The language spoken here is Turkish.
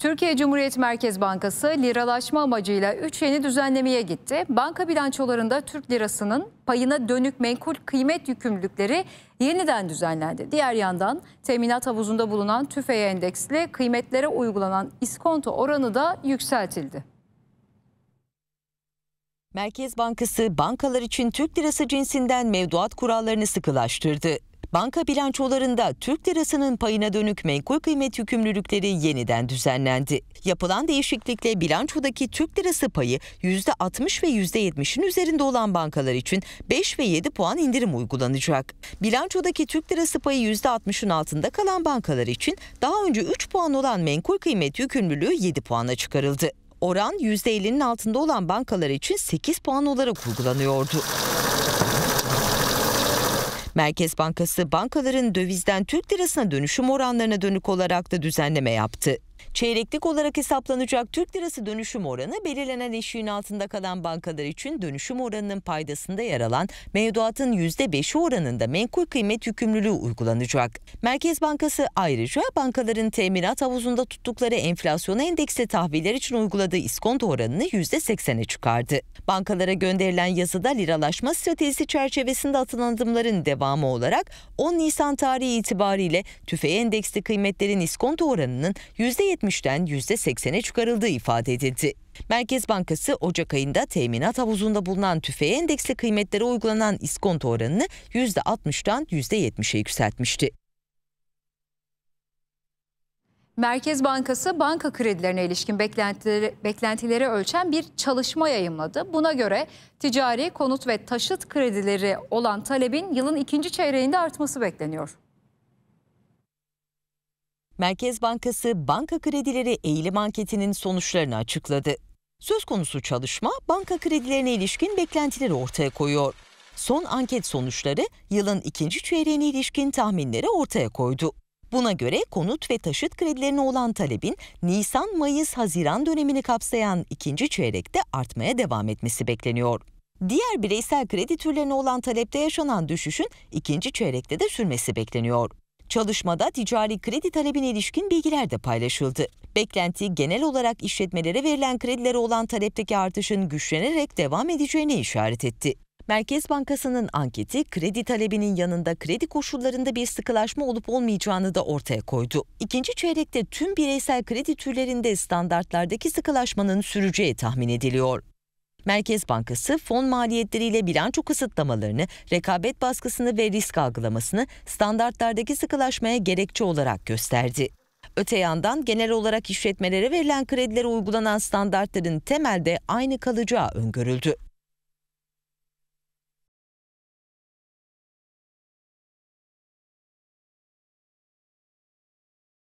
Türkiye Cumhuriyet Merkez Bankası liralaşma amacıyla 3 yeni düzenlemeye gitti. Banka bilançolarında Türk lirasının payına dönük menkul kıymet yükümlülükleri yeniden düzenlendi. Diğer yandan teminat havuzunda bulunan tüfeğe endeksli kıymetlere uygulanan iskonto oranı da yükseltildi. Merkez Bankası bankalar için Türk lirası cinsinden mevduat kurallarını sıkılaştırdı banka bilançolarında Türk lirasının payına dönük menkul kıymet yükümlülükleri yeniden düzenlendi. Yapılan değişiklikle bilançodaki Türk lirası payı %60 ve %70'in üzerinde olan bankalar için 5 ve 7 puan indirim uygulanacak. Bilançodaki Türk lirası payı %60'ın altında kalan bankalar için daha önce 3 puan olan menkul kıymet yükümlülüğü 7 puana çıkarıldı. Oran %50'nin altında olan bankalar için 8 puan olarak uygulanıyordu. Merkez Bankası bankaların dövizden Türk lirasına dönüşüm oranlarına dönük olarak da düzenleme yaptı. Çeyreklik olarak hesaplanacak Türk lirası dönüşüm oranı belirlenen eşiğin altında kalan bankalar için dönüşüm oranının paydasında yer alan mevduatın %5'i oranında menkul kıymet yükümlülüğü uygulanacak. Merkez Bankası ayrıca bankaların teminat havuzunda tuttukları enflasyona endeksli tahviller için uyguladığı iskonto oranını %80'e çıkardı. Bankalara gönderilen yazıda liralaşma stratejisi çerçevesinde atılan adımların devamı olarak 10 Nisan tarihi itibariyle tüfe endeksli kıymetlerin iskonto oranının %70 %70'den %80'e çıkarıldığı ifade edildi. Merkez Bankası Ocak ayında teminat havuzunda bulunan tüfeğe endeksli kıymetlere uygulanan iskonto oranını %60'dan %70'e yükseltmişti. Merkez Bankası banka kredilerine ilişkin beklentileri, beklentileri ölçen bir çalışma yayımladı. Buna göre ticari, konut ve taşıt kredileri olan talebin yılın ikinci çeyreğinde artması bekleniyor. Merkez Bankası banka kredileri eğilim anketinin sonuçlarını açıkladı. Söz konusu çalışma banka kredilerine ilişkin beklentileri ortaya koyuyor. Son anket sonuçları yılın ikinci çeyreğine ilişkin tahminleri ortaya koydu. Buna göre konut ve taşıt kredilerine olan talebin Nisan, Mayıs, Haziran dönemini kapsayan ikinci çeyrekte artmaya devam etmesi bekleniyor. Diğer bireysel kredi türlerine olan talepte yaşanan düşüşün ikinci çeyrekte de sürmesi bekleniyor. Çalışmada ticari kredi talebine ilişkin bilgiler de paylaşıldı. Beklenti genel olarak işletmelere verilen kredilere olan talepteki artışın güçlenerek devam edeceğini işaret etti. Merkez Bankası'nın anketi kredi talebinin yanında kredi koşullarında bir sıkılaşma olup olmayacağını da ortaya koydu. İkinci çeyrekte tüm bireysel kredi türlerinde standartlardaki sıkılaşmanın süreceği tahmin ediliyor. Merkez Bankası fon maliyetleriyle bilanço kısıtlamalarını, rekabet baskısını ve risk algılamasını standartlardaki sıkılaşmaya gerekçe olarak gösterdi. Öte yandan genel olarak işletmelere verilen kredilere uygulanan standartların temelde aynı kalacağı öngörüldü.